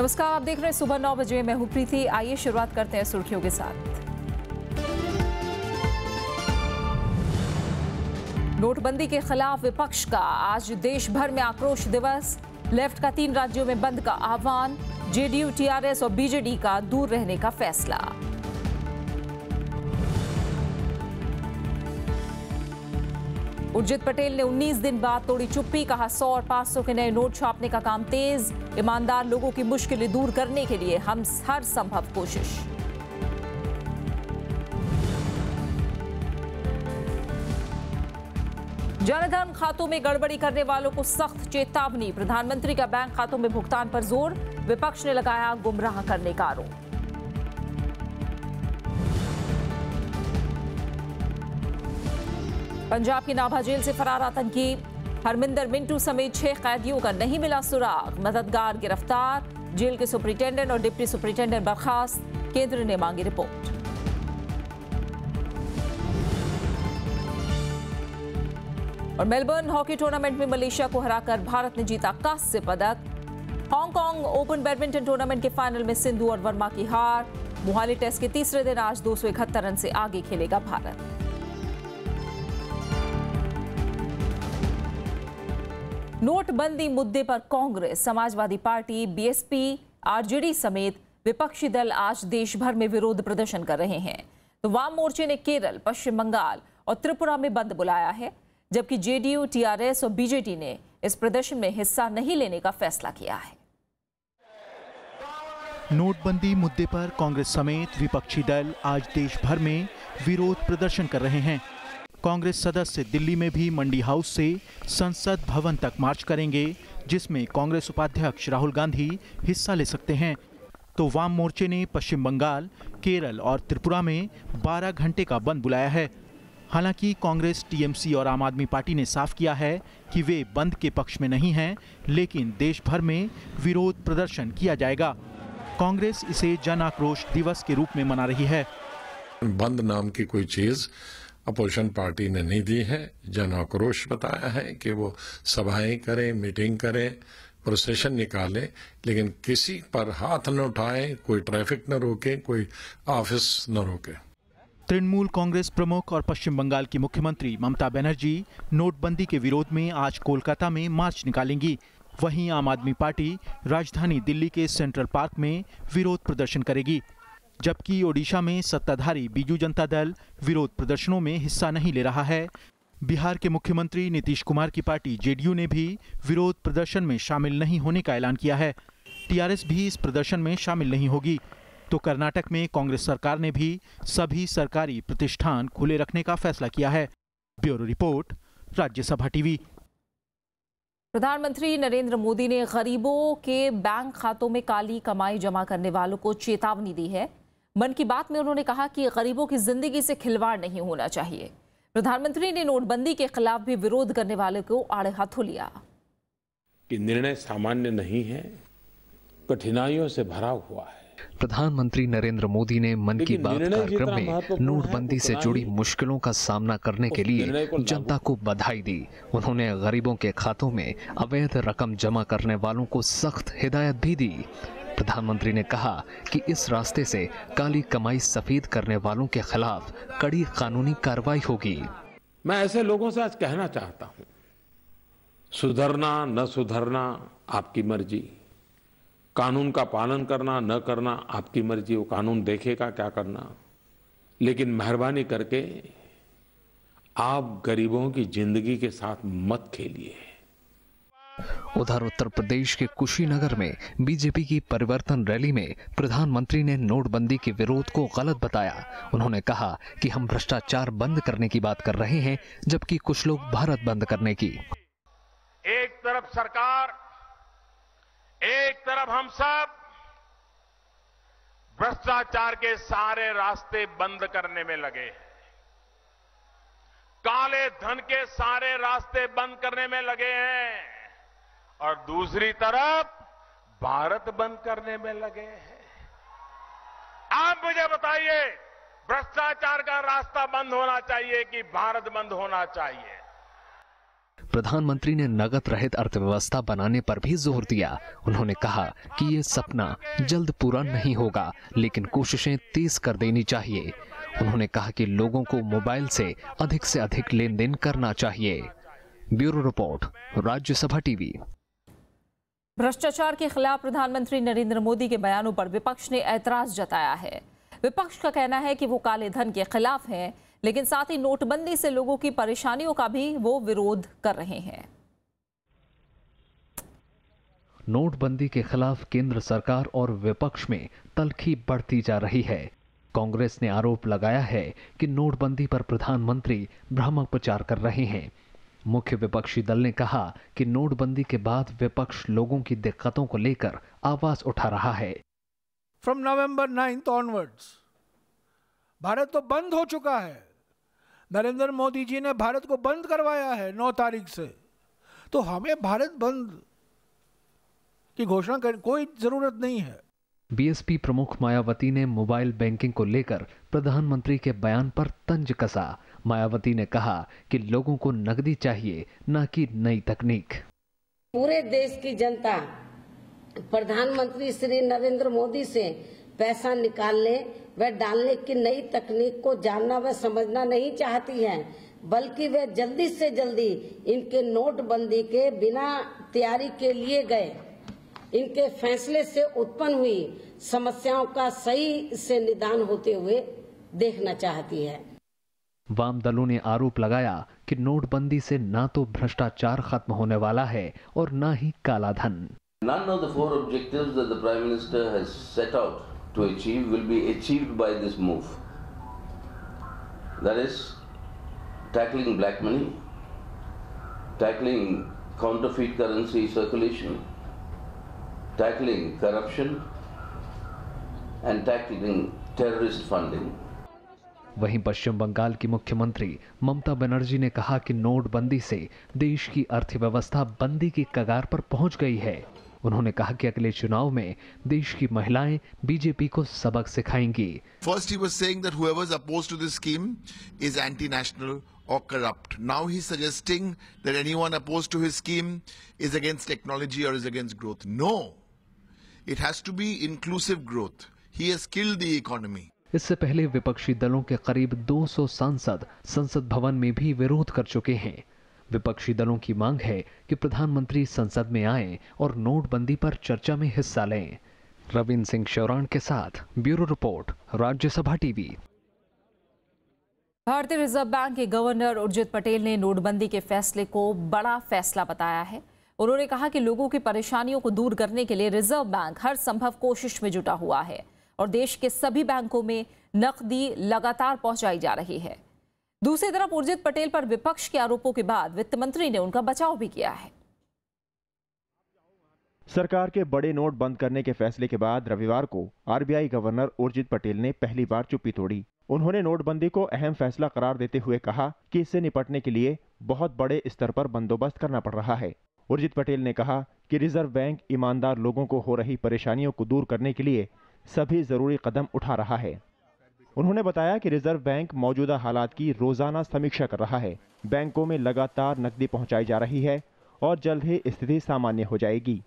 नमस्कार आप देख रहे हैं सुबह नौ बजे मैं हूं प्रीति आइए शुरुआत करते हैं सुर्खियों के साथ नोटबंदी के खिलाफ विपक्ष का आज देश भर में आक्रोश दिवस लेफ्ट का तीन राज्यों में बंद का आह्वान जेडीयू टीआरएस और बीजेडी का दूर रहने का फैसला उर्जित पटेल ने 19 दिन बाद तोड़ी चुप्पी कहा 100 और 500 के नए नोट छापने का काम तेज ईमानदार लोगों की मुश्किलें दूर करने के लिए हम हर संभव कोशिश जनधन खातों में गड़बड़ी करने वालों को सख्त चेतावनी प्रधानमंत्री का बैंक खातों में भुगतान पर जोर विपक्ष ने लगाया गुमराह करने का आरोप पंजाब की नाभा जेल से फरार आतंकी हरमिंदर मिंटू समेत छह कैदियों का नहीं मिला सुराग मददगार गिरफ्तार जेल के सुपरिटेंडेंट और डिप्टी सुपरिटेंडेंट बर्खास्त केंद्र ने मांगी रिपोर्ट और मेलबर्न हॉकी टूर्नामेंट में मलेशिया को हराकर भारत ने जीता कांस्य पदक हांगकांग ओपन बैडमिंटन टूर्नामेंट के फाइनल में सिंधु और वर्मा की हार मोहाली टेस्ट के तीसरे दिन आज दो रन से आगे खेलेगा भारत नोटबंदी मुद्दे पर Congress Samajwadi party BSP RJD समेत विपक्षी दल आज देश भर में विरोध प्रदर्शन कर रहे हैं तो वाम मोर्चे ने केरल पश्चिम बंगाल और त्रिपुरा में बंद बुलाया है जबकि जेडीयू टीआरएस और बीजेडी ने इस प्रदर्शन में हिस्सा नहीं लेने का फैसला किया है नोटबंदी मुद्दे पर कांग्रेस समेत विपक्षी दल आज देश भर में विरोध प्रदर्शन कर रहे हैं कांग्रेस सदस्य दिल्ली में भी मंडी हाउस से संसद भवन तक मार्च करेंगे जिसमें कांग्रेस उपाध्यक्ष राहुल गांधी हिस्सा ले सकते हैं तो वाम मोर्चे ने पश्चिम बंगाल केरल और त्रिपुरा में 12 घंटे का बंद बुलाया है हालांकि कांग्रेस टीएमसी और आम आदमी पार्टी ने साफ किया है कि वे बंद के पक्ष में नहीं हैं लेकिन देश भर में विरोध प्रदर्शन किया जाएगा कांग्रेस इसे जन आक्रोश दिवस के रूप में मना रही है बंद नाम की कोई चीज़ अपोजिशन पार्टी ने नहीं दी है जन आक्रोश बताया है कि वो सभाएं करें मीटिंग करें प्रोसेशन निकाले लेकिन किसी पर हाथ न उठाए कोई ट्रैफिक न रोके कोई ऑफिस न रोके तृणमूल कांग्रेस प्रमुख और पश्चिम बंगाल की मुख्यमंत्री ममता बनर्जी नोटबंदी के विरोध में आज कोलकाता में मार्च निकालेंगी वहीं आम आदमी पार्टी राजधानी दिल्ली के सेंट्रल पार्क में विरोध प्रदर्शन करेगी जबकि ओडिशा में सत्ताधारी बीजू जनता दल विरोध प्रदर्शनों में हिस्सा नहीं ले रहा है बिहार के मुख्यमंत्री नीतीश कुमार की पार्टी जेडीयू ने भी विरोध प्रदर्शन में शामिल नहीं होने का ऐलान किया है टीआरएस भी इस प्रदर्शन में शामिल नहीं होगी तो कर्नाटक में कांग्रेस सरकार ने भी सभी सरकारी प्रतिष्ठान खुले रखने का फैसला किया है ब्यूरो रिपोर्ट राज्यसभा टीवी प्रधानमंत्री नरेंद्र मोदी ने गरीबों के बैंक खातों में काली कमाई जमा करने वालों को चेतावनी दी है मन की बात में उन्होंने कहा कि गरीबों की जिंदगी से खिलवाड़ नहीं होना चाहिए प्रधानमंत्री ने नोटबंदी के खिलाफ भी विरोध करने वाले को आड़े हाथों लिया कि निर्णय सामान्य नहीं है कठिनाइयों से भरा हुआ है प्रधानमंत्री नरेंद्र मोदी ने मन की बात कार्यक्रम में नोटबंदी से जुड़ी मुश्किलों का सामना करने के लिए जनता को बधाई दी उन्होंने गरीबों के खातों में अवैध रकम जमा करने वालों को सख्त हिदायत भी दी प्रधानमंत्री ने कहा कि इस रास्ते से काली कमाई सफेद करने वालों के खिलाफ कड़ी कानूनी कार्रवाई होगी मैं ऐसे लोगों से आज कहना चाहता हूं सुधरना न सुधरना आपकी मर्जी कानून का पालन करना न करना आपकी मर्जी वो कानून देखेगा क्या करना लेकिन मेहरबानी करके आप गरीबों की जिंदगी के साथ मत खेलिए उधर उत्तर प्रदेश के कुशीनगर में बीजेपी की परिवर्तन रैली में प्रधानमंत्री ने नोटबंदी के विरोध को गलत बताया उन्होंने कहा कि हम भ्रष्टाचार बंद करने की बात कर रहे हैं जबकि कुछ लोग भारत बंद करने की एक तरफ सरकार एक तरफ हम सब भ्रष्टाचार के सारे रास्ते बंद करने में लगे हैं काले धन के सारे रास्ते बंद करने में लगे हैं और दूसरी तरफ भारत बंद करने में लगे हैं आप मुझे बताइए भ्रष्टाचार का रास्ता बंद होना चाहिए कि भारत बंद होना चाहिए प्रधानमंत्री ने नगद रहित अर्थव्यवस्था बनाने पर भी जोर दिया उन्होंने कहा कि ये सपना जल्द पूरा नहीं होगा लेकिन कोशिशें तेज कर देनी चाहिए उन्होंने कहा कि लोगों को मोबाइल से अधिक से अधिक लेन देन करना चाहिए ब्यूरो रिपोर्ट राज्यसभा टीवी भ्रष्टाचार के खिलाफ प्रधानमंत्री नरेंद्र मोदी के बयानों पर विपक्ष ने ऐतराज जताया है विपक्ष का कहना है कि वो काले धन के खिलाफ हैं लेकिन साथ ही नोटबंदी से लोगों की परेशानियों का भी वो विरोध कर रहे हैं नोटबंदी के खिलाफ केंद्र सरकार और विपक्ष में तलखी बढ़ती जा रही है कांग्रेस ने आरोप लगाया है कि नोटबंदी पर प्रधानमंत्री भ्रामक प्रचार कर रहे हैं मुख्य विपक्षी दल ने कहा कि नोटबंदी के बाद विपक्ष लोगों की दिक्कतों को लेकर आवाज उठा रहा है from November ninth onwards Bharat तो बंद हो चुका है नरेंद्र मोदी जी ने भारत को बंद करवाया है नौ तारीख से तो हमें भारत बंद की घोषणा कर कोई जरूरत नहीं है बीएसपी प्रमुख मायावती ने मोबाइल बैंकिंग को लेकर प्रधानमंत्री के बयान पर तंज कसा मायावती ने कहा कि लोगों को नकदी चाहिए न कि नई तकनीक पूरे देश की जनता प्रधानमंत्री श्री नरेंद्र मोदी से पैसा निकालने व डालने की नई तकनीक को जानना व समझना नहीं चाहती है बल्कि वे जल्दी से जल्दी इनके नोटबंदी के बिना तैयारी के लिए गए इनके फैसले से उत्पन्न हुई समस्याओं का सही से निदान होते हुए देखना चाहती है वाम दलों ने आरोप लगाया कि नोटबंदी से ना तो भ्रष्टाचार खत्म होने वाला है और ना ही कालाधन None of the four objectives that the Prime Minister has set out to achieve will be achieved by this move. That is, tackling black money, tackling counterfeit currency circulation, tackling corruption, and tackling terrorist funding. वहीं पश्चिम बंगाल की मुख्यमंत्री ममता बनर्जी ने कहा कि नोटबंदी से देश की अर्थव्यवस्था बंदी की कगार पर पहुंच गई है उन्होंने कहा कि अगले चुनाव में देश की महिलाएं बीजेपी को सबक सिखाएंगी first he saying that whoever oppose to this scheme is anti national और corrupt now he suggesting that anyone oppose to his scheme is against technology और is against growth no it has to be inclusive growth he has killed the economy इससे पहले विपक्षी दलों के करीब 200 सांसद संसद भवन में भी विरोध कर चुके हैं विपक्षी दलों की मांग है कि प्रधानमंत्री संसद में आए और नोटबंदी पर चर्चा में हिस्सा लें रविंद्र सिंह चौराण के साथ ब्यूरो रिपोर्ट राज्यसभा टीवी भारतीय रिजर्व बैंक के गवर्नर उर्जित पटेल ने नोटबंदी के फैसले को बड़ा फैसला बताया है उन्होंने कहा कि लोगों की परेशानियों को दूर करने के लिए रिजर्व बैंक हर संभव कोशिश में जुटा हुआ है और देश के सभी बैंकों में नकदी लगातार पहुंचाई जा रही है दूसरी तरफ उर्जित पटेल पर विपक्ष के आरोपों के बाद वित्त मंत्री ने उनका बचाव भी किया है सरकार के बड़े नोट बंद करने के फैसले के बाद रविवार को आरबीआई गवर्नर उर्जित पटेल ने पहली बार चुप्पी तोड़ी उन्होंने नोटबंदी को अहम फैसला करार देते हुए कहा कि इससे निपटने के लिए बहुत बड़े स्तर पर बंदोबस्त करना पड़ रहा है उर्जित पटेल ने कहा कि रिजर्व बैंक ईमानदार लोगों को हो रही परेशानियों को दूर करने के लिए सभी ज़रूरी कदम उठा रहा है उन्होंने बताया कि रिजर्व बैंक मौजूदा हालात की रोजाना समीक्षा कर रहा है बैंकों में लगातार नकदी पहुंचाई जा रही है और जल्द ही स्थिति सामान्य हो जाएगी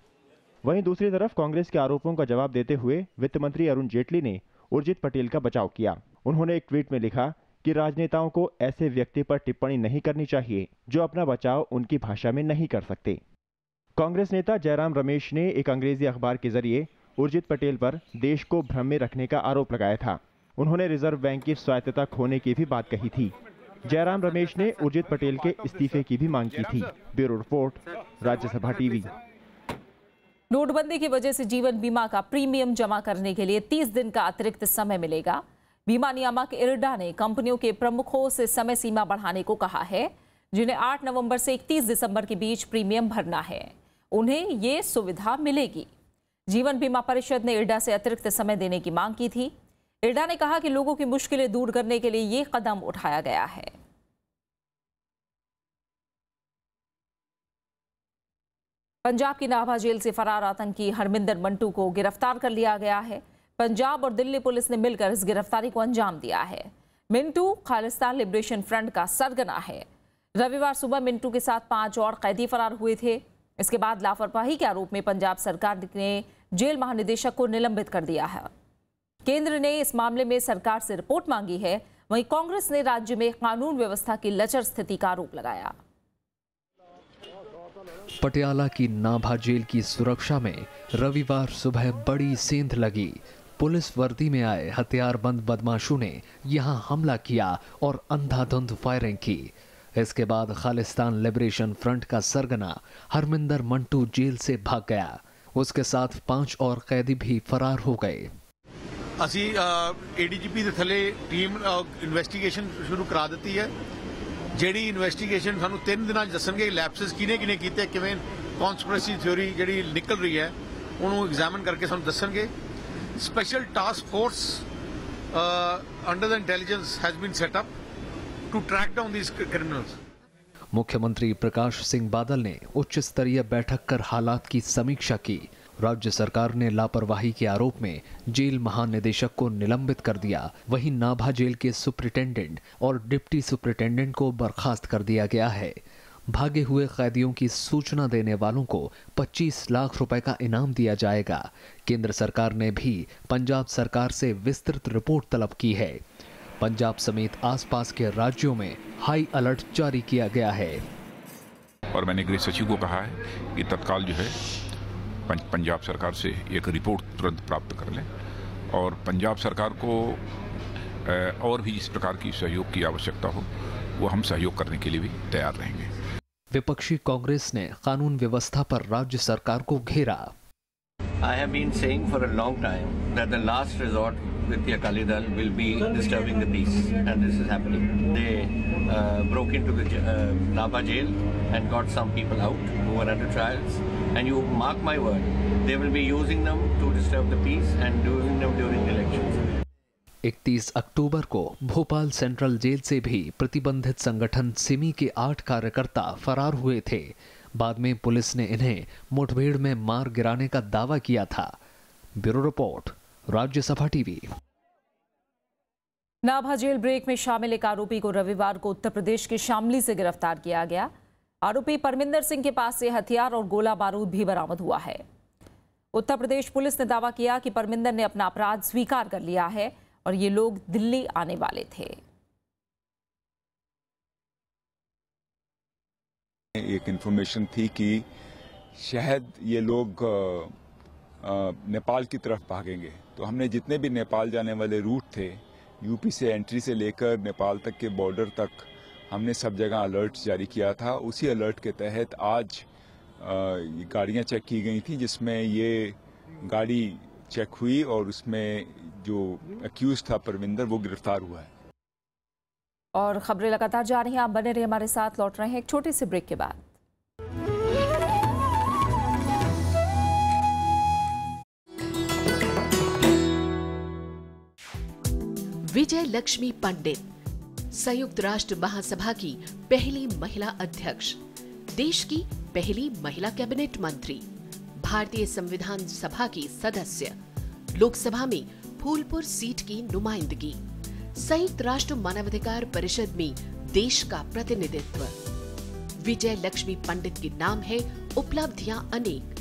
वहीं दूसरी तरफ कांग्रेस के आरोपों का जवाब देते हुए वित्त मंत्री अरुण जेटली ने उर्जित पटेल का बचाव किया उन्होंने एक ट्वीट में लिखा कि राजनेताओं को ऐसे व्यक्ति पर टिप्पणी नहीं करनी चाहिए जो अपना बचाव उनकी भाषा में नहीं कर सकते कांग्रेस नेता जयराम रमेश ने एक अंग्रेजी अखबार के जरिए उर्जित पटेल पर देश को भ्रम में रखने का आरोप लगाया था उन्होंने रिजर्व बैंक की स्वायत्तता खोने की भी बात कही थी जयराम रमेश ने उर्जित पटेल के इस्तीफे की भी मांग की थी ब्यूरो रिपोर्ट राज्यसभा टीवी नोटबंदी की वजह से जीवन बीमा का प्रीमियम जमा करने के लिए 30 दिन का अतिरिक्त समय मिलेगा बीमा नियामक इरडा ने कंपनियों के प्रमुखों से समय सीमा बढ़ाने को कहा है जिन्हें 8 नवंबर से 31 दिसंबर के बीच प्रीमियम भरना है उन्हें ये सुविधा मिलेगी जीवन बीमा परिषद ने इरडा से अतिरिक्त समय देने की मांग की थी इरडा ने कहा कि लोगों की मुश्किलें दूर करने के लिए ये कदम उठाया गया है पंजाब की नाभा जेल से फरार आतंकी हरमिंदर मंटू को गिरफ्तार कर लिया गया है पंजाब और दिल्ली पुलिस ने मिलकर इस गिरफ्तारी को अंजाम दिया है मिंटू खालिस्तान लिबरेशन फ्रंट का सरगना है रविवार सुबह मिंटू के साथ पांच और कैदी फरार हुए थे इसके बाद लापरवाही के आरोप में पंजाब सरकार ने जेल महानिदेशक को निलंबित कर दिया है केंद्र ने इस मामले में सरकार से रिपोर्ट मांगी है वहीं कांग्रेस ने राज्य में कानून व्यवस्था की लचर स्थिति का आरोप लगाया पटियाला की नाभा जेल की सुरक्षा में रविवार सुबह बड़ी सेंध लगी पुलिस वर्दी में आए हथियारबंद बदमाशों ने यहां हमला किया और अंधाधुंध फायरिंग की इसके बाद खालिस्तान लिबरेशन फ्रंट का सरगना हरमिंदर मंटू जेल से भाग गया उसके साथ पांच और कैदी भी फरार हो गए ਅਸੀਂ ਏਡੀਜੀਪੀ ਦੇ ਥੱਲੇ ਟੀਮ ਇਨਵੈਸਟੀਗੇਸ਼ਨ ਸ਼ੁਰੂ ਕਰਾ ਦਿੱਤੀ ਹੈ ਜਿਹੜੀ ਇਨਵੈਸਟੀਗੇਸ਼ਨ ਸਾਨੂੰ 3 ਦਿਨਾਂ 'ਚ ਦੱਸਣਗੇ ਲੈਪਸਸ ਕਿਨੇ ਕਿਨੇ ਕੀਤੇ ਕਿਵੇਂ ਕਨਸਪੀਰੇਸੀ ਥਿਉਰੀ ਜਿਹੜੀ ਨਿਕਲ ਰਹੀ ਹੈ ਉਹਨੂੰ ਐਗਜ਼ਾਮਿਨ ਕਰਕੇ ਸਾਨੂੰ ਦੱਸਣਗੇ special task force under the intelligence has been set up to track down these criminals. मुख्यमंत्री प्रकाश सिंह बादल ने उच्च स्तरीय बैठक कर हालात की समीक्षा की राज्य सरकार ने लापरवाही के आरोप में जेल महानिदेशक को निलंबित कर दिया वहीं नाभा जेल के सुप्रिटेंडेंट और डिप्टी सुप्रिटेंडेंट को बर्खास्त कर दिया गया है भागे हुए कैदियों की सूचना देने वालों को 25 लाख रुपए का इनाम दिया जाएगा केंद्र सरकार ने भी पंजाब सरकार से विस्तृत रिपोर्ट तलब की है पंजाब समेत आसपास के राज्यों में हाई अलर्ट जारी किया गया है और मैंने गृह सचिव को कहा है कि तत्काल जो है पंजाब सरकार से एक रिपोर्ट तुरंत प्राप्त कर लें और पंजाब सरकार को और भी इस प्रकार की सहयोग की आवश्यकता हो वो हम सहयोग करने के लिए भी तैयार रहेंगे विपक्षी कांग्रेस ने कानून व्यवस्था पर राज्य सरकार को घेरा आई have been saying with the Akali Dal will be disturbing the peace, and this is happening. They uh, broke into the uh, Naba jail and got some people out who were under trials. And you mark my word, they will be using them to disturb the peace and doing them during the elections. 31 अक्टूबर को Bhopal central jail से भी प्रतिबंधित संगठन सिमी के आठ कार्यकर्ता फरार हुए थे बाद में पुलिस ने इन्हें मुठभेड़ में मार गिराने का दावा किया था bureau report Rajya Sabha TV Nabha jail break में शामिल एक आरोपी को रविवार को उत्तर प्रदेश के शामली से गिरफ्तार किया गया आरोपी परमिंदर सिंह के पास से हथियार और गोला बारूद भी बरामद हुआ है उत्तर प्रदेश पुलिस ने दावा किया कि परमिंदर ने अपना अपराध स्वीकार कर लिया है और ये लोग दिल्ली आने वाले थे एक इन्फॉर्मेशन थी कि शायद ये लोग नेपाल की तरफ भागेंगे तो हमने जितने भी नेपाल जाने वाले रूट थे यूपी से एंट्री से लेकर नेपाल तक के बॉर्डर तक हमने सब जगह अलर्ट जारी किया था उसी अलर्ट के तहत आज गाड़ियाँ चेक की गई थी जिसमें ये गाड़ी चेक हुई और उसमें जो एक्यूज था परविंदर वो गिरफ्तार हुआ है और खबरें लगातार जा रही हैं आप बने रहे हमारे साथ लौट रहे हैं एक छोटे से ब्रेक के बाद विजय लक्ष्मी पंडित संयुक्त राष्ट्र महासभा की पहली महिला अध्यक्ष देश की पहली महिला कैबिनेट मंत्री भारतीय संविधान सभा की सदस्य लोकसभा में फूलपुर सीट की नुमाइंदगी संयुक्त राष्ट्र मानवाधिकार परिषद में देश का प्रतिनिधित्व विजय लक्ष्मी पंडित के नाम है उपलब्धियां अनेक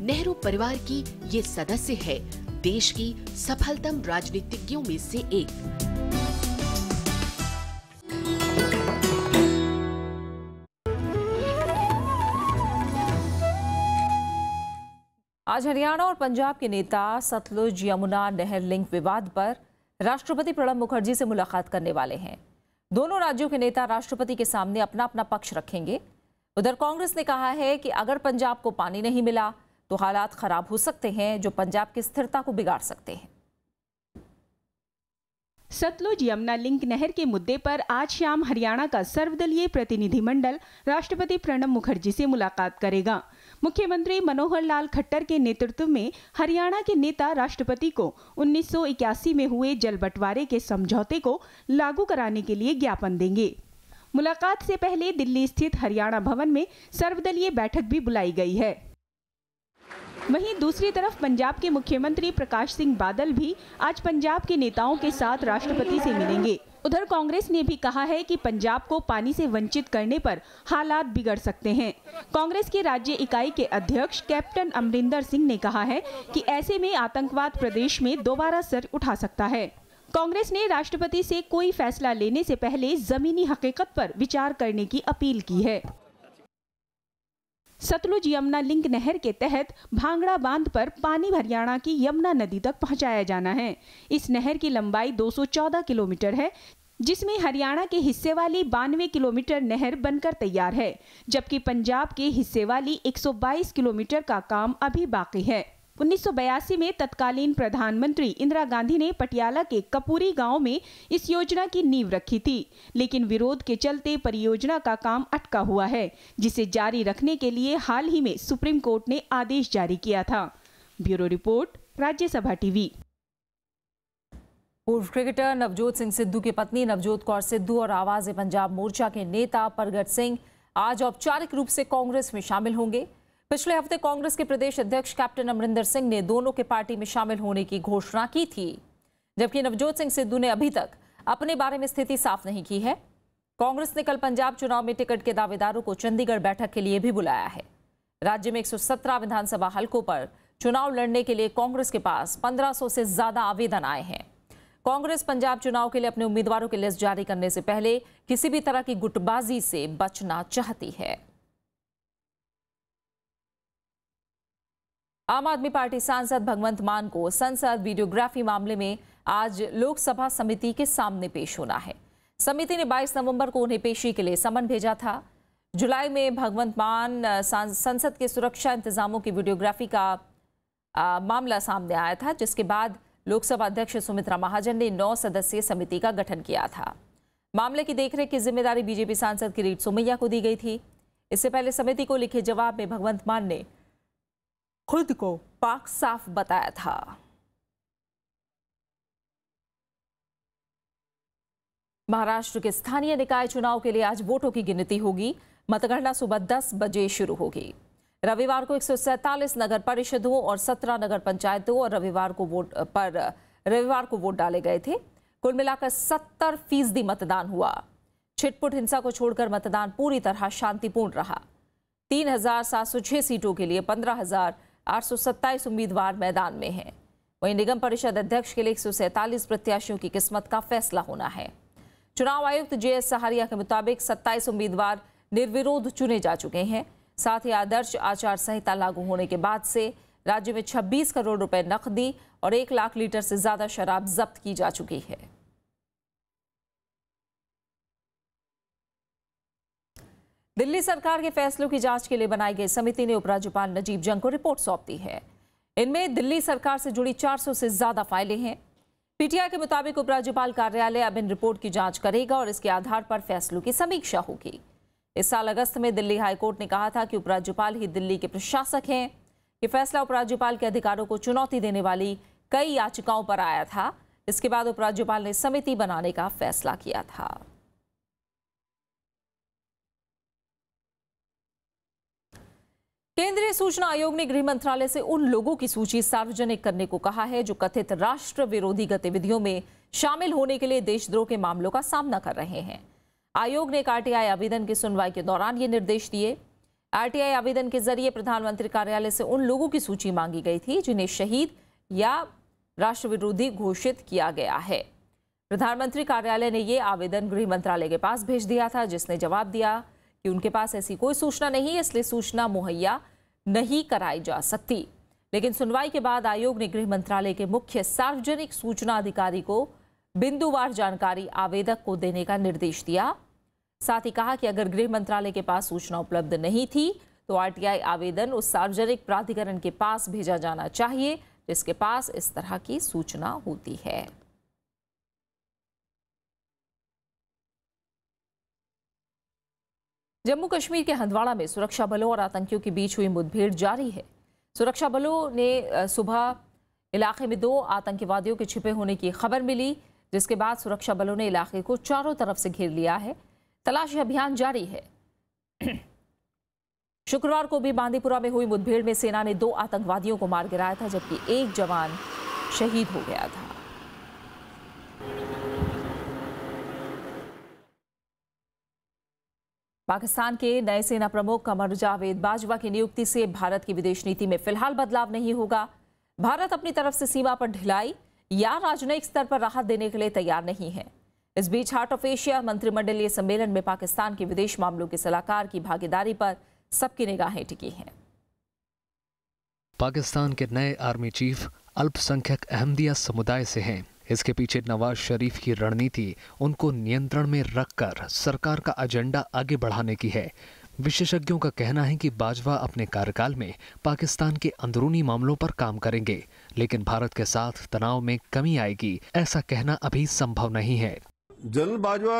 नेहरू परिवार की ये सदस्य है देश की सफलतम राजनीतिज्ञों में से एक आज हरियाणा और पंजाब के नेता सतलुज यमुना नहर लिंक विवाद पर राष्ट्रपति प्रणब मुखर्जी से मुलाकात करने वाले हैं दोनों राज्यों के नेता राष्ट्रपति के सामने अपना अपना पक्ष रखेंगे उधर कांग्रेस ने कहा है कि अगर पंजाब को पानी नहीं मिला तो हालात ख़राब हो सकते हैं जो पंजाब की स्थिरता को बिगाड़ सकते हैं सतलुज यमुना लिंक नहर के मुद्दे पर आज शाम हरियाणा का सर्वदलीय प्रतिनिधिमंडल राष्ट्रपति प्रणब मुखर्जी से मुलाकात करेगा मुख्यमंत्री मनोहर लाल खट्टर के नेतृत्व में हरियाणा के नेता राष्ट्रपति को 1981 में हुए जल बंटवारे के समझौते को लागू कराने के लिए ज्ञापन देंगे मुलाकात से पहले दिल्ली स्थित हरियाणा भवन में सर्वदलीय बैठक भी बुलाई गई है वहीं दूसरी तरफ पंजाब के मुख्यमंत्री प्रकाश सिंह बादल भी आज पंजाब के नेताओं के साथ राष्ट्रपति से मिलेंगे उधर कांग्रेस ने भी कहा है कि पंजाब को पानी से वंचित करने पर हालात बिगड़ सकते हैं कांग्रेस के राज्य इकाई के अध्यक्ष कैप्टन अमरिंदर सिंह ने कहा है कि ऐसे में आतंकवाद प्रदेश में दोबारा सर उठा सकता है कांग्रेस ने राष्ट्रपति से कोई फैसला लेने से पहले जमीनी हकीकत पर विचार करने की अपील की है सतलुज यमुना लिंक नहर के तहत भांगड़ा बांध पर पानी हरियाणा की यमुना नदी तक पहुंचाया जाना है इस नहर की लंबाई 214 किलोमीटर है जिसमें हरियाणा के हिस्से वाली बानवे किलोमीटर नहर बनकर तैयार है जबकि पंजाब के हिस्से वाली 122 किलोमीटर का काम अभी बाकी है 1982 में तत्कालीन प्रधानमंत्री इंदिरा गांधी ने पटियाला के कपूरी गांव में इस योजना की नींव रखी थी लेकिन विरोध के चलते परियोजना का काम अटका हुआ है जिसे जारी रखने के लिए हाल ही में सुप्रीम कोर्ट ने आदेश जारी किया था ब्यूरो रिपोर्ट राज्यसभा टीवी पूर्व क्रिकेटर नवजोत सिंह सिद्धू की पत्नी नवजोत कौर सिद्धू और आवाज पंजाब मोर्चा के नेता परगट सिंह आज औपचारिक रूप से कांग्रेस में शामिल होंगे पिछले हफ्ते कांग्रेस के प्रदेश अध्यक्ष कैप्टन अमरिंदर सिंह ने दोनों के पार्टी में शामिल होने की घोषणा की थी जबकि नवजोत सिंह सिद्धू ने अभी तक अपने बारे में स्थिति साफ नहीं की है कांग्रेस ने कल पंजाब चुनाव में टिकट के दावेदारों को चंडीगढ़ बैठक के लिए भी बुलाया है राज्य में एक विधानसभा हलकों पर चुनाव लड़ने के लिए कांग्रेस के पास 1500 से ज्यादा आवेदन आए हैं कांग्रेस पंजाब चुनाव के लिए अपने उम्मीदवारों की लिस्ट जारी करने से पहले किसी भी तरह की गुटबाजी से बचना चाहती है आम आदमी पार्टी सांसद भगवंत मान को संसद वीडियोग्राफी मामले में आज लोकसभा समिति के सामने पेश होना है समिति ने 22 नवंबर को उन्हें पेशी के लिए समन भेजा था जुलाई में भगवंत मान संसद के सुरक्षा इंतजामों की वीडियोग्राफी का आ, मामला सामने आया था जिसके बाद लोकसभा अध्यक्ष सुमित्रा महाजन ने नौ सदस्यीय समिति का गठन किया था मामले की देखरेख की जिम्मेदारी बीजेपी सांसद किरीट सोमैया को दी गई थी इससे पहले समिति को लिखे जवाब में भगवंत मान ने खुद को पाक साफ बताया था महाराष्ट्र के स्थानीय निकाय चुनाव के लिए आज वोटों की गिनती होगी मतगणना सुबह 10 बजे शुरू होगी रविवार को 147 नगर परिषदों और 17 नगर पंचायतों और रविवार को वोट पर रविवार को वोट डाले गए थे कुल मिलाकर 70 फीसदी मतदान हुआ छिटपुट हिंसा को छोड़कर मतदान पूरी तरह शांतिपूर्ण रहा तीन सीटों के लिए पंद्रह हजार आठ उम्मीदवार मैदान में हैं वहीं निगम परिषद अध्यक्ष के लिए एक प्रत्याशियों की किस्मत का फैसला होना है चुनाव आयुक्त जे एस सहारिया के मुताबिक 27 उम्मीदवार निर्विरोध चुने जा चुके हैं साथ ही आदर्श आचार संहिता लागू होने के बाद से राज्य में 26 करोड़ रुपए नकदी और एक लाख लीटर से ज़्यादा शराब जब्त की जा चुकी है दिल्ली सरकार के फैसलों की जांच के लिए बनाई गई समिति ने उपराज्यपाल नजीब जंग को रिपोर्ट सौंप दी है इनमें दिल्ली सरकार से जुड़ी 400 से ज्यादा फाइलें हैं पीटीआई के मुताबिक उपराज्यपाल कार्यालय अब इन रिपोर्ट की जांच करेगा और इसके आधार पर फैसलों की समीक्षा होगी इस साल अगस्त में दिल्ली हाईकोर्ट ने कहा था कि उपराज्यपाल ही दिल्ली के प्रशासक हैं ये फैसला उपराज्यपाल के अधिकारों को चुनौती देने वाली कई याचिकाओं पर आया था इसके बाद उपराज्यपाल ने समिति बनाने का फैसला किया था केंद्रीय सूचना आयोग ने गृह मंत्रालय से उन लोगों की सूची सार्वजनिक करने को कहा है जो कथित राष्ट्र विरोधी गतिविधियों में शामिल होने के लिए देशद्रोह के मामलों का सामना कर रहे हैं आयोग ने एक आरटीआई आवेदन की सुनवाई के दौरान ये निर्देश दिए आरटीआई आवेदन के जरिए प्रधानमंत्री कार्यालय से उन लोगों की सूची मांगी गई थी जिन्हें शहीद या विरोधी घोषित किया गया है प्रधानमंत्री कार्यालय ने ये आवेदन गृह मंत्रालय के पास भेज दिया था जिसने जवाब दिया कि उनके पास ऐसी कोई सूचना नहीं है इसलिए सूचना मुहैया नहीं कराई जा सकती लेकिन सुनवाई के बाद आयोग ने गृह मंत्रालय के मुख्य सार्वजनिक सूचना अधिकारी को बिंदुवार जानकारी आवेदक को देने का निर्देश दिया साथ ही कहा कि अगर गृह मंत्रालय के पास सूचना उपलब्ध नहीं थी तो आरटीआई आवेदन उस सार्वजनिक प्राधिकरण के पास भेजा जाना चाहिए जिसके पास इस तरह की सूचना होती है जम्मू कश्मीर के हंदवाड़ा में सुरक्षा बलों और आतंकियों के बीच हुई मुठभेड़ जारी है सुरक्षा बलों ने सुबह इलाके में दो आतंकवादियों के छिपे होने की खबर मिली जिसके बाद सुरक्षा बलों ने इलाके को चारों तरफ से घेर लिया है तलाशी अभियान जारी है शुक्रवार को भी बांदीपुरा में हुई मुठभेड़ में सेना ने दो आतंकवादियों को मार गिराया था जबकि एक जवान शहीद हो गया था पाकिस्तान के नए सेना प्रमुख कमर जावेद बाजवा की नियुक्ति से भारत की विदेश नीति में फिलहाल बदलाव नहीं होगा भारत अपनी तरफ से सीमा पर ढिलाई या राजनयिक स्तर पर राहत देने के लिए तैयार नहीं है इस बीच हार्ट ऑफ एशिया मंत्रिमंडलीय सम्मेलन में पाकिस्तान के विदेश मामलों के सलाहकार की भागीदारी पर सबकी निगाहें टिकी हैं पाकिस्तान के नए आर्मी चीफ अल्पसंख्यक अहमदिया समुदाय से हैं इसके पीछे नवाज शरीफ की रणनीति उनको नियंत्रण में रखकर सरकार का एजेंडा आगे बढ़ाने की है विशेषज्ञों का कहना है कि बाजवा अपने कार्यकाल में पाकिस्तान के अंदरूनी मामलों पर काम करेंगे लेकिन भारत के साथ तनाव में कमी आएगी ऐसा कहना अभी संभव नहीं है जनरल बाजवा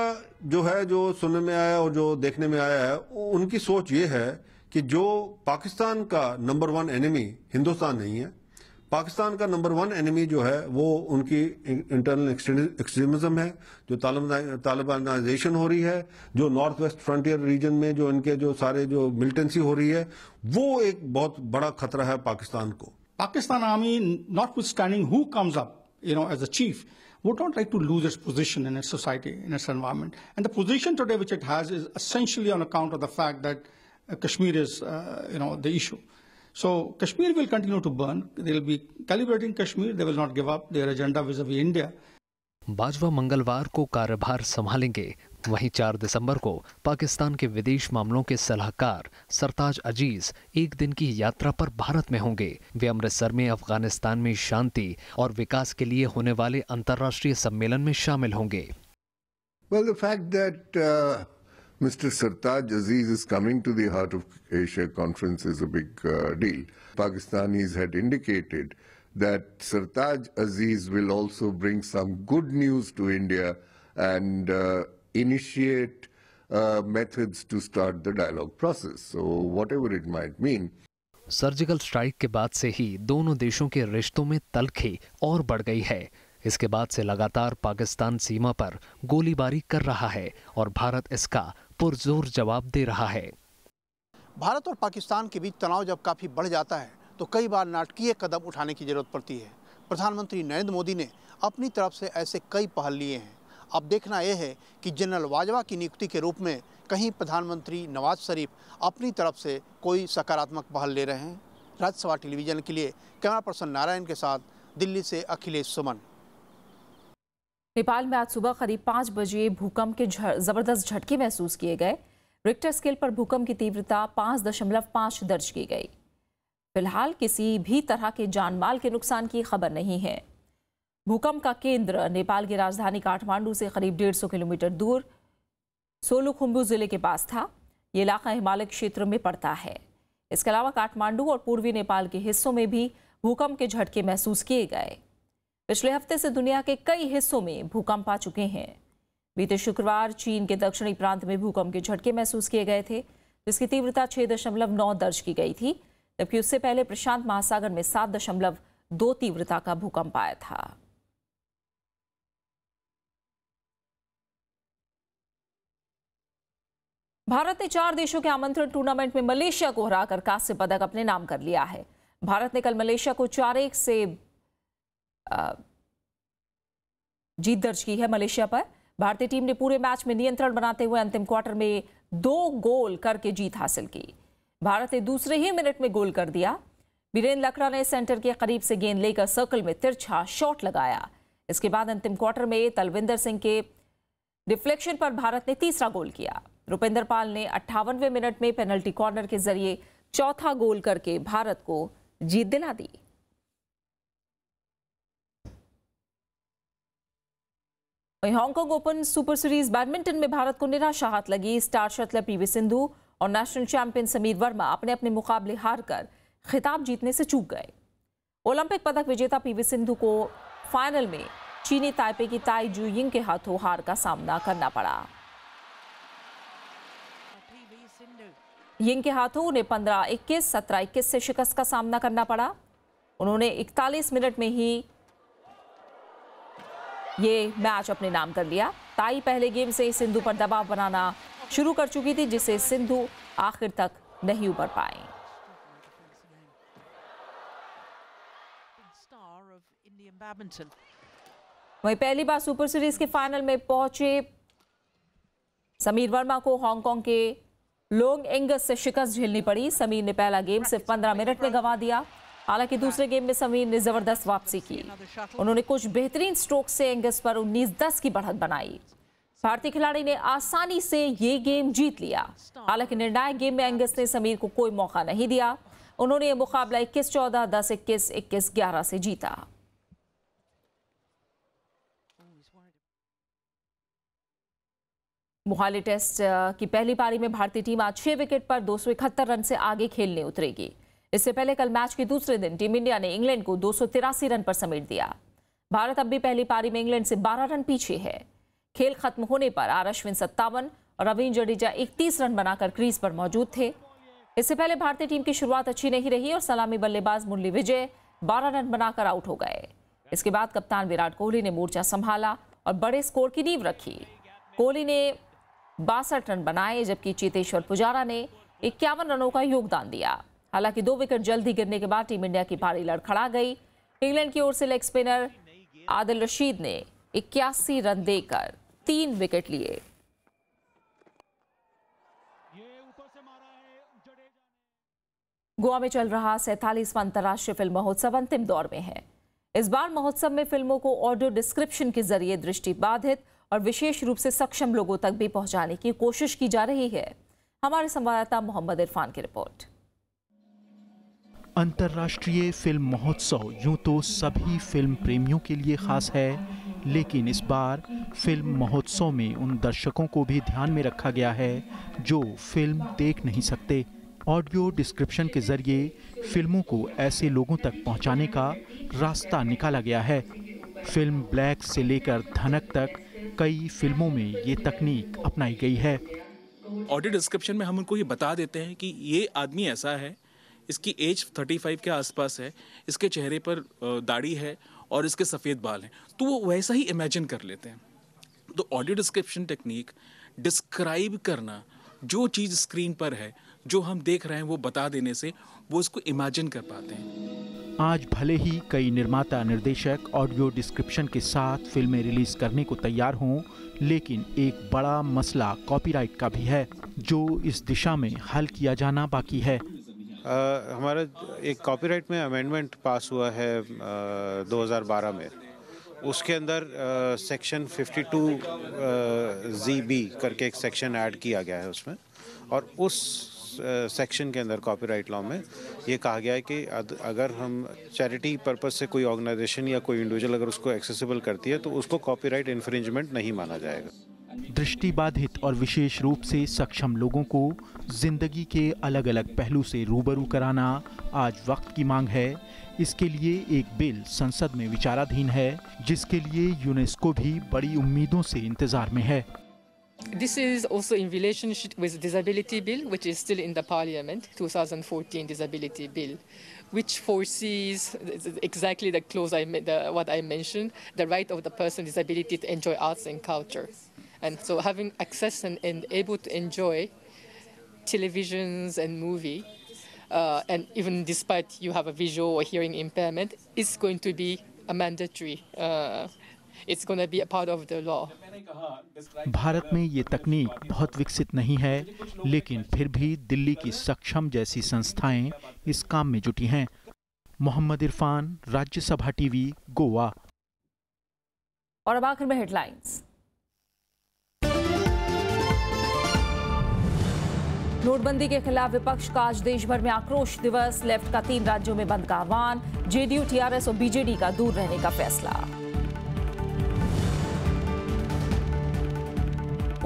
जो है जो सुनने में आया और जो देखने में आया है उनकी सोच ये है कि जो पाकिस्तान का नंबर वन एनिमी हिंदुस्तान नहीं है पाकिस्तान का नंबर वन एनिमी जो है वो उनकी इंटरनल एक्सट्रीमिज्म है जो तालिबानाइजेशन हो रही है जो नॉर्थ वेस्ट फ्रंटियर रीजन में जो इनके जो सारे जो मिलिटेंसी हो रही है वो एक बहुत बड़ा खतरा है पाकिस्तान को Pakistan army not standing who comes up you know as a chief वो not like to lose its position in it society in its environment and the position today which it has on account of the fact that Kashmir is you know the issue So Kashmir will continue to burn. They will be calibrating Kashmir. They will not give up their agenda vis à vis India. Bajwa मंगलवार को कार्यभार संभालेंगे वहीं 4 दिसंबर को पाकिस्तान के विदेश मामलों के सलाहकार सरताज अजीज एक दिन की यात्रा पर भारत में होंगे वे अमृतसर में अफगानिस्तान में शांति और विकास के लिए होने वाले अंतर्राष्ट्रीय सम्मेलन में शामिल होंगे well, the fact that, uh... Mr. Sartaj Aziz is coming to the Heart of Asia conference is a big uh, deal. Pakistanis had indicated that Sartaj Aziz will also bring some good news to India and uh, initiate uh, methods to start the dialogue process. So whatever it might mean. Surgical strike के बाद से ही दोनों देशों के रिश्तों में तलखी और बढ़ गई है इसके बाद से लगातार पाकिस्तान सीमा पर गोलीबारी कर रहा है और भारत इसका पुरजोर जवाब दे रहा है भारत और पाकिस्तान के बीच तनाव जब काफ़ी बढ़ जाता है तो कई बार नाटकीय कदम उठाने की जरूरत पड़ती है प्रधानमंत्री नरेंद्र मोदी ने अपनी तरफ से ऐसे कई पहल लिए हैं अब देखना यह है कि जनरल वाजवा की नियुक्ति के रूप में कहीं प्रधानमंत्री नवाज शरीफ अपनी तरफ से कोई सकारात्मक पहल ले रहे हैं राज्यसभा टेलीविजन के लिए कैमरा पर्सन नारायण के साथ दिल्ली से अखिलेश सुमन नेपाल में आज सुबह करीब पाँच बजे भूकंप के ज़बरदस्त झटके महसूस किए गए रिक्टर स्केल पर भूकंप की तीव्रता पाँच दशमलव पाँच दर्ज की गई फिलहाल किसी भी तरह के जानमाल के नुकसान की खबर नहीं है भूकंप का केंद्र नेपाल की राजधानी काठमांडू से करीब डेढ़ सौ किलोमीटर दूर सोलुखुम्बू ज़िले के पास था ये इलाका हिमालय क्षेत्र में पड़ता है इसके अलावा काठमांडू और पूर्वी नेपाल के हिस्सों में भी भूकंप के झटके महसूस किए गए पिछले हफ्ते से दुनिया के कई हिस्सों में भूकंप आ चुके हैं बीते शुक्रवार चीन के दक्षिणी प्रांत में भूकंप के झटके महसूस किए गए थे जिसकी तीव्रता छह दर्ज की गई थी जबकि उससे पहले प्रशांत महासागर में सात दशमलव दो तीव्रता का भूकंप आया था भारत ने चार देशों के आमंत्रण टूर्नामेंट में मलेशिया को हराकर कांस्य पदक अपने नाम कर लिया है भारत ने कल मलेशिया को चार एक से जीत दर्ज की है मलेशिया पर भारतीय टीम ने पूरे मैच में नियंत्रण बनाते हुए अंतिम क्वार्टर में दो गोल करके जीत हासिल की भारत ने दूसरे ही मिनट में गोल कर दिया बीरेन लकड़ा ने सेंटर के करीब से गेंद लेकर सर्कल में तिरछा शॉट लगाया इसके बाद अंतिम क्वार्टर में तलविंदर सिंह के डिफ्लेक्शन पर भारत ने तीसरा गोल किया रुपेंद्र पाल ने अट्ठावनवे मिनट में पेनल्टी कॉर्नर के जरिए चौथा गोल करके भारत को जीत दिला दी वहीं Hong Kong open super series badminton में भारत को निराशा हाथ लगी स्टार शटलर पीवी सिंधु और नेशनल चैंपियन समीर वर्मा अपने अपने मुकाबले हार कर खिताब जीतने से चूक गए ओलंपिक पदक विजेता पीवी सिंधु को फाइनल में चीनी ताइपे की ताई जू यिंग के हाथों हार का सामना करना पड़ा यिंग के हाथों उन्हें पंद्रह इक्कीस सत्रह इक्कीस से शिकस्त का सामना करना पड़ा उन्होंने इकतालीस मिनट में ही ये मैच अपने नाम कर लिया ताई पहले गेम से सिंधु पर दबाव बनाना शुरू कर चुकी थी जिसे सिंधु आखिर तक नहीं उबर पाए वहीं पहली बार सुपर सीरीज के फाइनल में पहुंचे समीर वर्मा को हांगकांग के लोंग एंगस से शिकस्त झेलनी पड़ी समीर ने पहला गेम सिर्फ 15 मिनट में गंवा दिया हालांकि दूसरे गेम में समीर ने जबरदस्त वापसी की उन्होंने कुछ बेहतरीन स्ट्रोक से एंगस पर 19-10 की बढ़त बनाई भारतीय खिलाड़ी ने आसानी से ये गेम जीत लिया हालांकि निर्णायक गेम में एंगस ने समीर को कोई मौका नहीं दिया उन्होंने ये मुकाबला इक्कीस चौदह दस इक्कीस इक्कीस ग्यारह से जीता मोहाली टेस्ट की पहली पारी में भारतीय टीम आज छह विकेट पर दो रन से आगे खेलने उतरेगी इससे पहले कल मैच के दूसरे दिन टीम इंडिया ने इंग्लैंड को दो रन पर समेट दिया भारत अब भी पहली पारी में इंग्लैंड से 12 रन पीछे है खेल खत्म होने पर आर अश्विन सत्तावन और रवींद्र जडेजा 31 रन बनाकर क्रीज पर मौजूद थे इससे पहले भारतीय टीम की शुरुआत अच्छी नहीं रही और सलामी बल्लेबाज मुरली विजय 12 रन बनाकर आउट हो गए इसके बाद कप्तान विराट कोहली ने मोर्चा संभाला और बड़े स्कोर की नींव रखी कोहली ने बासठ रन बनाए जबकि चेतेश्वर पुजारा ने इक्यावन रनों का योगदान दिया हालांकि दो विकेट जल्द ही गिरने के बाद टीम इंडिया की पारी लड़खड़ा गई इंग्लैंड की ओर से लेग स्पिनर आदिल रशीद ने इक्यासी रन देकर तीन विकेट लिए गोवा में चल रहा सैतालीसवां अंतर्राष्ट्रीय फिल्म महोत्सव अंतिम दौर में है इस बार महोत्सव में फिल्मों को ऑडियो डिस्क्रिप्शन के जरिए दृष्टि बाधित और विशेष रूप से सक्षम लोगों तक भी पहुंचाने की कोशिश की जा रही है हमारे संवाददाता मोहम्मद इरफान की रिपोर्ट अंतर्राष्ट्रीय फिल्म महोत्सव यूं तो सभी फिल्म प्रेमियों के लिए खास है लेकिन इस बार फिल्म महोत्सव में उन दर्शकों को भी ध्यान में रखा गया है जो फिल्म देख नहीं सकते ऑडियो डिस्क्रिप्शन के जरिए फिल्मों को ऐसे लोगों तक पहुंचाने का रास्ता निकाला गया है फिल्म ब्लैक से लेकर धनक तक कई फिल्मों में ये तकनीक अपनाई गई है ऑडियो डिस्क्रिप्शन में हम उनको ये बता देते हैं कि ये आदमी ऐसा है इसकी एज 35 के आसपास है इसके चेहरे पर दाढ़ी है और इसके सफ़ेद बाल हैं तो वो वैसा ही इमेजिन कर लेते हैं तो ऑडियो डिस्क्रिप्शन टेक्निक डिस्क्राइब करना जो चीज़ स्क्रीन पर है जो हम देख रहे हैं वो बता देने से वो उसको इमेजिन कर पाते हैं आज भले ही कई निर्माता निर्देशक ऑडियो डिस्क्रिप्शन के साथ फिल्में रिलीज करने को तैयार हों लेकिन एक बड़ा मसला कॉपीराइट का भी है जो इस दिशा में हल किया जाना बाकी है हमारा एक कॉपीराइट में अमेंडमेंट पास हुआ है आ, 2012 में उसके अंदर सेक्शन 52 जी बी करके एक सेक्शन ऐड किया गया है उसमें और उस सेक्शन के अंदर कॉपीराइट लॉ में ये कहा गया है कि अगर हम चैरिटी पर्पज़ से कोई ऑर्गेनाइजेशन या कोई इंडिविजुअल अगर उसको एक्सेसिबल करती है तो उसको कॉपीराइट इन्फ्रिंजमेंट नहीं माना जाएगा दृष्टिबाधित और विशेष रूप से सक्षम लोगों को जिंदगी के अलग अलग पहलू से रूबरू कराना आज वक्त की मांग है इसके लिए एक बिल संसद में विचाराधीन है जिसके लिए यूनेस्को भी बड़ी उम्मीदों से इंतजार में है This is also in relationship with disability bill which is still in the parliament 2014 disability bill which foresees exactly the clause I the, what I mentioned the right of the person with disability to enjoy arts and culture And so having access and, and able to enjoy televisions and movie, uh, and even despite you have a visual or hearing impairment, it's going to be a mandatory. Uh, it's going to be a part of the law. Bharat में ये तकनीक बहुत विकसित नहीं है लेकिन फिर भी दिल्ली की सक्षम जैसी संस्थाएं इस काम में जुटी हैं मोहम्मद इरफान राज्यसभा टीवी गोवा और अब आखिर में हेडलाइंस नोटबंदी के खिलाफ विपक्ष का आज देश भर में आक्रोश दिवस लेफ्ट का तीन राज्यों में बंद का आह्वान जेडीयू टीआरएस और बीजेडी का दूर रहने का फैसला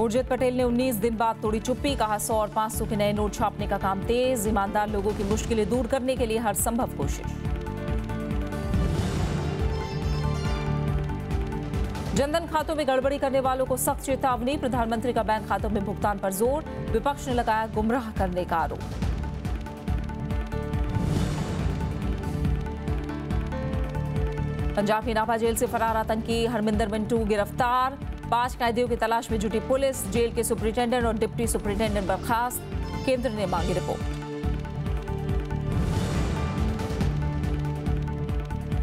उर्जित पटेल ने 19 दिन बाद तोड़ी चुप्पी कहा 100 और 500 के नए नोट छापने का काम तेज ईमानदार लोगों की मुश्किलें दूर करने के लिए हर संभव कोशिश जनधन खातों में गड़बड़ी करने वालों को सख्त चेतावनी प्रधानमंत्री का बैंक खातों में भुगतान पर जोर विपक्ष ने लगाया गुमराह करने का आरोप पंजाब की नापा जेल से फरार आतंकी हरमिंदर मिंटू गिरफ्तार पांच कैदियों की तलाश में जुटी पुलिस जेल के सुप्रिंटेंडेंट और डिप्टी सुप्रिंटेंडेंट बर्खास्त केंद्र ने मांगी रिपोर्ट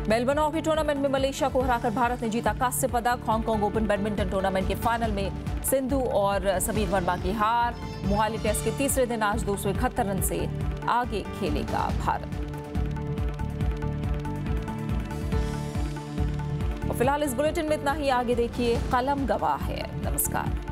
मेलबर्न हॉकी टूर्नामेंट में मलेशिया को हराकर भारत ने जीता कांस्य पदक हांगकांग ओपन बैडमिंटन टूर्नामेंट के फाइनल में सिंधु और समीर वर्मा की हार मोहाली टेस्ट के तीसरे दिन आज दो रन से आगे खेलेगा भारत फिलहाल इस बुलेटिन में इतना ही आगे देखिए कलम गवाह है नमस्कार